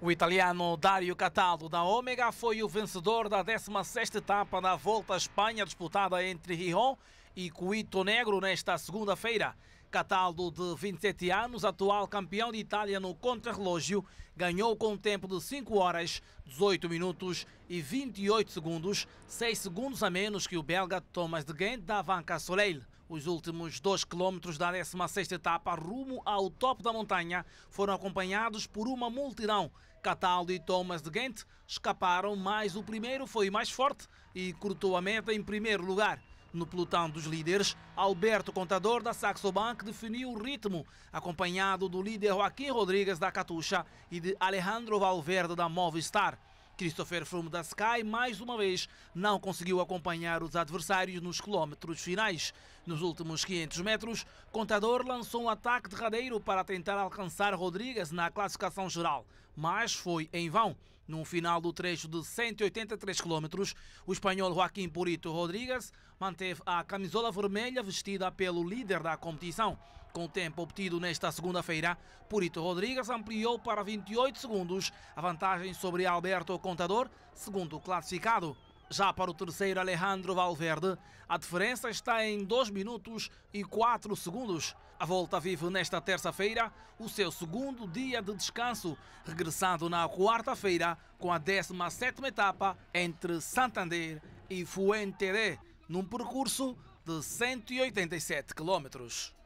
O italiano Dario Cataldo da Ômega foi o vencedor da 16ª etapa da Volta à Espanha disputada entre Rijon e Cuito Negro nesta segunda-feira. Cataldo, de 27 anos, atual campeão de Itália no contrarrelógio, ganhou com um tempo de 5 horas, 18 minutos e 28 segundos, 6 segundos a menos que o belga Thomas de Gent da Vanca Soleil. Os últimos 2 quilómetros da 16ª etapa rumo ao topo da montanha foram acompanhados por uma multidão. Cataldo e Thomas de Gent escaparam, mas o primeiro foi mais forte e cortou a meta em primeiro lugar. No pelotão dos líderes, Alberto Contador da Saxo Bank definiu o ritmo, acompanhado do líder Joaquim Rodrigues da Catuxa e de Alejandro Valverde da Movistar. Christopher Froome da Sky, mais uma vez, não conseguiu acompanhar os adversários nos quilómetros finais. Nos últimos 500 metros, Contador lançou um ataque derradeiro para tentar alcançar Rodrigues na classificação geral mas foi em vão. No final do trecho de 183 km, o espanhol Joaquim Purito Rodrigues manteve a camisola vermelha vestida pelo líder da competição. Com o tempo obtido nesta segunda-feira, Purito Rodrigues ampliou para 28 segundos a vantagem sobre Alberto Contador, segundo classificado. Já para o terceiro, Alejandro Valverde, a diferença está em 2 minutos e 4 segundos. A volta vive nesta terça-feira o seu segundo dia de descanso, regressando na quarta-feira com a 17ª etapa entre Santander e Fuenteré, num percurso de 187 quilómetros.